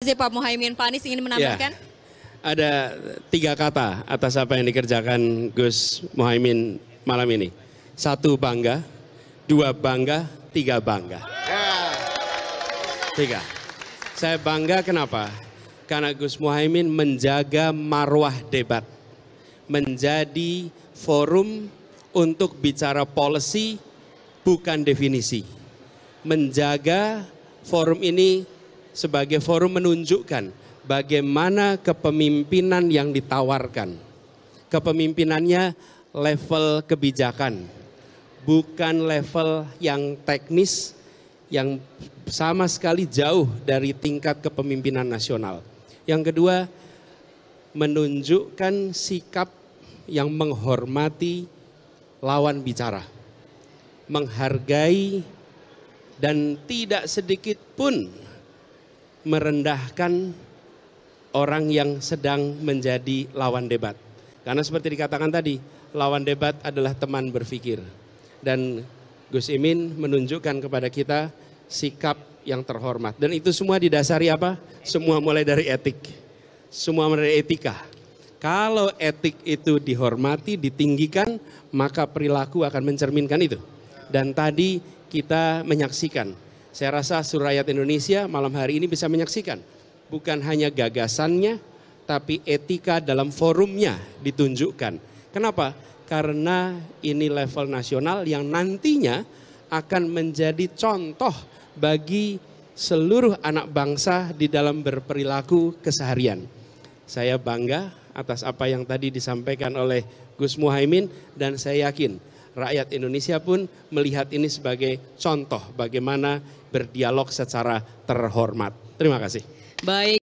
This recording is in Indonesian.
Pak Muhaimin Panis ingin menambahkan? Ya, ada tiga kata atas apa yang dikerjakan Gus Muhaimin malam ini. Satu bangga, dua bangga, tiga bangga. Tiga. Saya bangga kenapa? Karena Gus Muhaimin menjaga marwah debat. Menjadi forum untuk bicara policy bukan definisi. Menjaga forum ini sebagai forum menunjukkan bagaimana kepemimpinan yang ditawarkan. Kepemimpinannya level kebijakan, bukan level yang teknis yang sama sekali jauh dari tingkat kepemimpinan nasional. Yang kedua, menunjukkan sikap yang menghormati lawan bicara, menghargai dan tidak sedikit pun merendahkan orang yang sedang menjadi lawan debat. Karena seperti dikatakan tadi, lawan debat adalah teman berpikir. Dan Gus Imin menunjukkan kepada kita sikap yang terhormat. Dan itu semua didasari apa? Semua mulai dari etik. Semua mulai dari etika. Kalau etik itu dihormati, ditinggikan, maka perilaku akan mencerminkan itu. Dan tadi kita menyaksikan saya rasa seluruh rakyat Indonesia malam hari ini bisa menyaksikan bukan hanya gagasannya tapi etika dalam forumnya ditunjukkan. Kenapa? Karena ini level nasional yang nantinya akan menjadi contoh bagi seluruh anak bangsa di dalam berperilaku keseharian. Saya bangga atas apa yang tadi disampaikan oleh Gus Muhaimin dan saya yakin rakyat Indonesia pun melihat ini sebagai contoh bagaimana berdialog secara terhormat. Terima kasih. Baik.